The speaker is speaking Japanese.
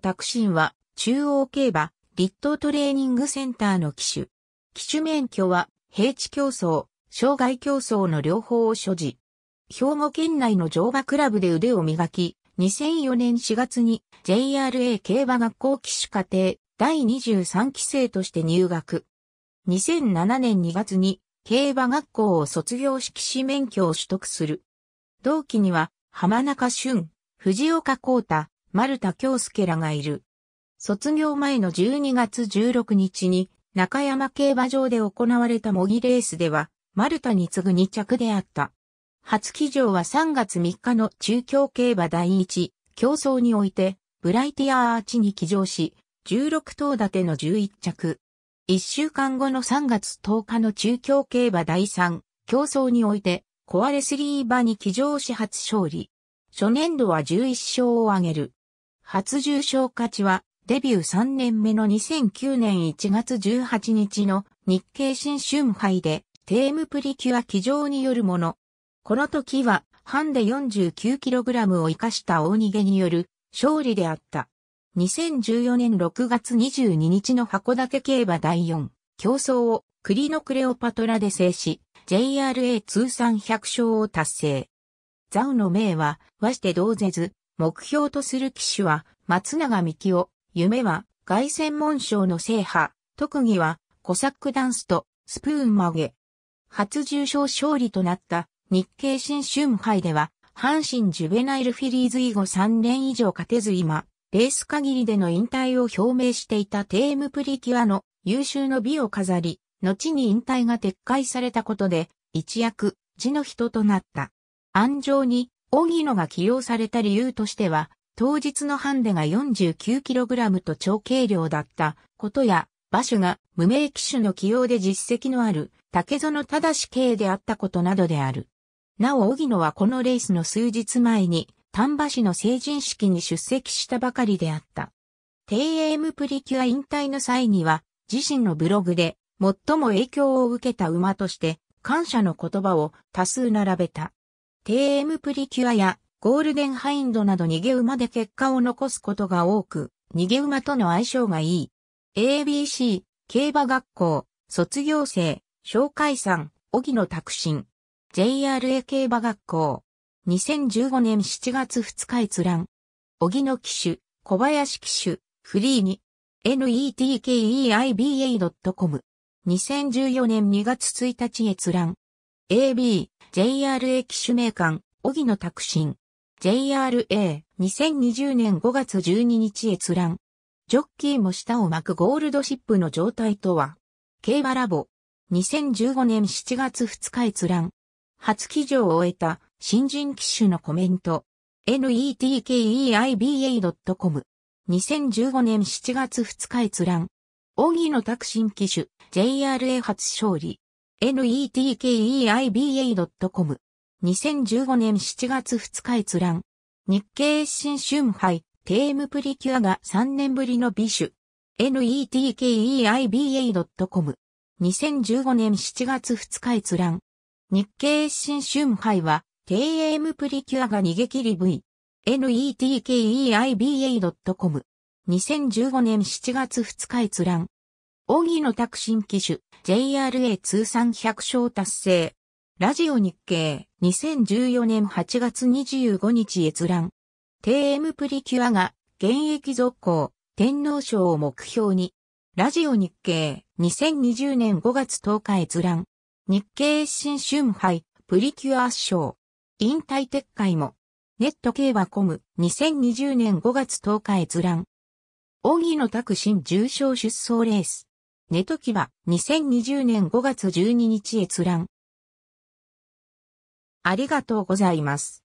タクシンは、中央競馬、立東トレーニングセンターの機種。機種免許は、平地競争、障害競争の両方を所持。兵庫県内の乗馬クラブで腕を磨き、2004年4月に JRA 競馬学校騎手課程第23期生として入学。2007年2月に競馬学校を卒業し騎士免許を取得する。同期には浜中俊、藤岡光太、丸田京介らがいる。卒業前の12月16日に中山競馬場で行われた模擬レースでは、丸田に次ぐ2着であった。初騎乗は3月3日の中京競馬第一競争において、ブライティアアーチに騎乗し、16頭立ての11着。1週間後の3月10日の中京競馬第3競争において、コアレスリーバに騎乗し初勝利。初年度は11勝を挙げる。初重賞勝ちは、デビュー3年目の2009年1月18日の日経新春杯で、テームプリキュア騎乗によるもの。この時は、ハンデ 49kg を生かした大逃げによる勝利であった。2014年6月22日の函館競馬第4競争を栗のクレオパトラで制し、JRA 通算100勝を達成。ザウの名は、和して同ぜず、目標とする騎手は、松永幹夫、夢は、外専門賞の制覇、特技は、コサックダンスと、スプーン曲げ。初重賞勝利となった日経新春杯では、阪神ジュベナイルフィリーズ以後3年以上勝てず今、レース限りでの引退を表明していたテームプリキュアの優秀の美を飾り、後に引退が撤回されたことで、一躍、地の人となった。安城に荻野が起用された理由としては、当日のハンデが 49kg と超軽量だったことや、馬主が無名騎手の起用で実績のある竹園正刑であったことなどである。なお、荻野はこのレースの数日前に、丹波市の成人式に出席したばかりであった。a m プリキュア引退の際には、自身のブログで、最も影響を受けた馬として、感謝の言葉を多数並べた。テ m プリキュアやゴールデンハインドなど逃げ馬で結果を残すことが多く、逃げ馬との相性がいい。ABC、競馬学校、卒業生、紹介さん、荻野拓進。JRA 競馬学校。2015年7月2日閲覧。荻野騎手、小林騎手、フリーに。netkeiba.com。2014年2月1日閲覧。AB、JRA 機種名館、荻野拓進。JRA、2020年5月12日閲覧。ジョッキーも舌を巻くゴールドシップの状態とは。競馬ラボ。2015年7月2日閲覧。初騎乗を終えた新人機種のコメント。netkeiba.com。2015年7月2日閲覧。大木の拓進機種、JRA 初勝利。netkeiba.com。2015年7月2日閲覧。日経新春杯、テームプリキュアが3年ぶりの美酒。netkeiba.com。2015年7月2日閲覧。日経新春杯は、テームプリキュアが逃げ切り V。netkeiba.com。2015年7月2日閲覧。荻の拓新機種 JRA 通算100勝達成。ラジオ日経2014年8月25日閲覧。TM プリキュアが現役続行天皇賞を目標に。ラジオ日経2020年5月10日閲覧。日経新春杯プリキュア賞。引退撤回も。ネット系はコム2020年5月10日閲覧。荻の拓新重賞出走レース。寝ときは2020年5月12日閲覧。ありがとうございます。